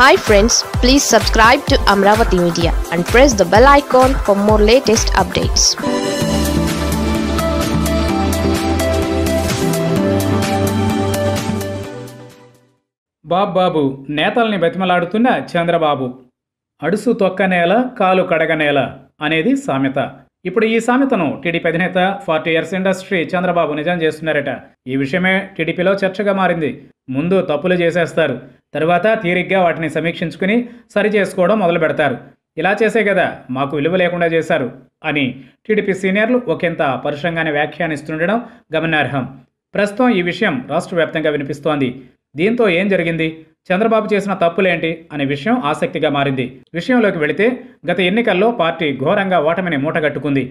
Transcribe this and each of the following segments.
hi friends please subscribe to Amaravati media and press the bell icon for more latest updates Babu నేతల్ని బతిమలాడుతున్న చంద్రబాబు అడుసు తొక్క నేల కాలు కడగ నేల అనేది సామెత ఇప్పుడు ఈ సామెతను టీడీపీ అధినేత ఫార్టీ ఇయర్స్ ఇండస్ట్రీ చంద్రబాబు నిజం చేస్తున్నారట ఈ విషయమే టీడీపీలో చర్చగా మారింది ముందు తప్పులు చేసేస్తారు తర్వాత తీరిగ్గా వాటిని సమీక్షించుకుని సరిచేసుకోవడం మొదలు పెడతారు ఇలా చేసే కదా మాకు విలువ లేకుండా చేశారు అని టీడీపీ సీనియర్లు ఒకంత పరుషంగానే వ్యాఖ్యానిస్తుండడం గమనార్హం ప్రస్తుతం ఈ విషయం రాష్ట్ర వ్యాప్తంగా వినిపిస్తోంది దీంతో ఏం జరిగింది చంద్రబాబు చేసిన తప్పులేంటి అనే విషయం ఆసక్తిగా మారింది విషయంలోకి వెళితే గత ఎన్నికల్లో పార్టీ ఘోరంగా ఓటమిని మూటగట్టుకుంది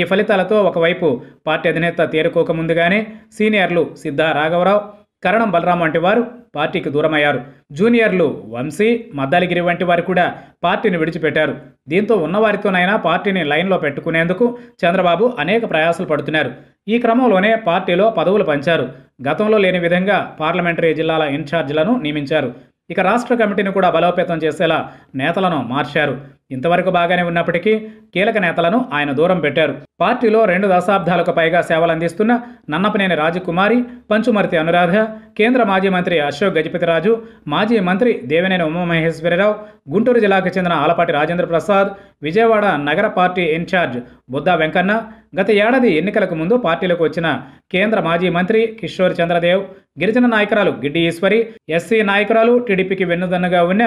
ఈ ఫలితాలతో ఒకవైపు పార్టీ అధినేత తేరుకోకముందుగానే సీనియర్లు సిద్ధా రాఘవరావు కరణం బలరాం వంటి వారు పార్టీకి దూరమయ్యారు జూనియర్లు వంశీ మద్దాలిగిరి వంటి వారు కూడా పార్టీని విడిచిపెట్టారు దీంతో ఉన్నవారితోనైనా పార్టీని లైన్లో పెట్టుకునేందుకు చంద్రబాబు అనేక ప్రయాసలు పడుతున్నారు ఈ క్రమంలోనే పార్టీలో పదవులు పంచారు గతంలో లేని విధంగా పార్లమెంటరీ జిల్లాల ఇన్ఛార్జీలను నియమించారు ఇక రాష్ట్ర కమిటీని కూడా బలోపేతం చేసేలా నేతలను మార్చారు ఇంతవరకు బాగానే ఉన్నప్పటికీ కీలక నేతలను ఆయన దూరం పెట్టారు పార్టీలో రెండు దశాబ్దాలకు పైగా సేవలు అందిస్తున్న నన్నపనేని రాజకుమారి పంచుమర్తి అనురాధ కేంద్ర మాజీ మంత్రి అశోక్ గజపతిరాజు మాజీ మంత్రి దేవినేని ఉమామహేశ్వరరావు గుంటూరు జిల్లాకు చెందిన ఆలపాటి రాజేంద్ర ప్రసాద్ విజయవాడ నగర పార్టీ ఇన్ఛార్జ్ బుద్దా వెంకన్న గత ఏడాది ఎన్నికలకు ముందు పార్టీలకు వచ్చిన కేంద్ర మాజీ మంత్రి కిషోర్ చంద్రదేవ్ గిరిజన నాయకురాలు గిడ్డి ఈశ్వరి ఎస్సీ నాయకురాలు టీడీపీకి వెన్నుదన్నుగా ఉన్న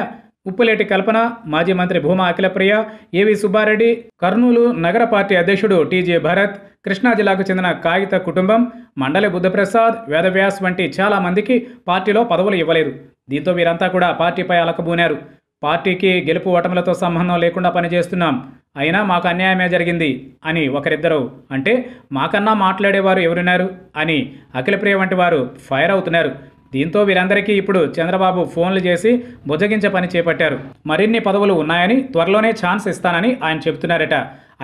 ఉప్పులేటి కల్పన మాజీ మంత్రి భూమా అఖిలప్రియ ఏవి సుబ్బారెడ్డి కర్నూలు నగర పార్టీ అధ్యక్షుడు టీజే భరత్ కృష్ణా జిల్లాకు చెందిన కాగిత కుటుంబం మండలి బుద్ధప్రసాద్ వేదవ్యాస్ వంటి చాలామందికి పార్టీలో పదవులు ఇవ్వలేదు దీంతో వీరంతా కూడా పార్టీపై అలకబూనారు పార్టీకి గెలుపు ఓటములతో సంబంధం లేకుండా పనిచేస్తున్నాం అయినా మాకు అన్యాయమే జరిగింది అని ఒకరిద్దరు అంటే మాకన్నా మాట్లాడేవారు ఎవరున్నారు అని అఖిలప్రియ వంటి వారు ఫైర్ అవుతున్నారు దీంతో వీరందరికీ ఇప్పుడు చంద్రబాబు ఫోన్లు చేసి బుజ్జగించే పని చేపట్టారు మరిన్ని పదవులు ఉన్నాయని త్వరలోనే ఛాన్స్ ఇస్తానని ఆయన చెబుతున్నారట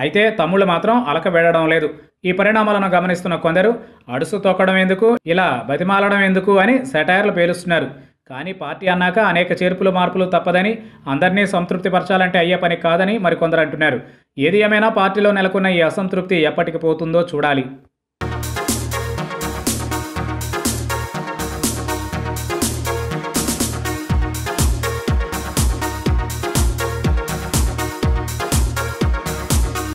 అయితే తమ్ముళ్ళు మాత్రం అలక వెళ్లడం లేదు ఈ పరిణామాలను గమనిస్తున్న కొందరు అడుసు తొక్కడం ఎందుకు ఇలా బతిమాలడం ఎందుకు అని సెటైర్లు పేలుస్తున్నారు కానీ పార్టీ అన్నాక అనేక చేర్పులు మార్పులు తప్పదని అందరినీ సంతృప్తిపరచాలంటే అయ్యే పని కాదని మరికొందరు అంటున్నారు ఏది ఏమైనా పార్టీలో నెలకొన్న ఈ అసంతృప్తి ఎప్పటికి పోతుందో చూడాలి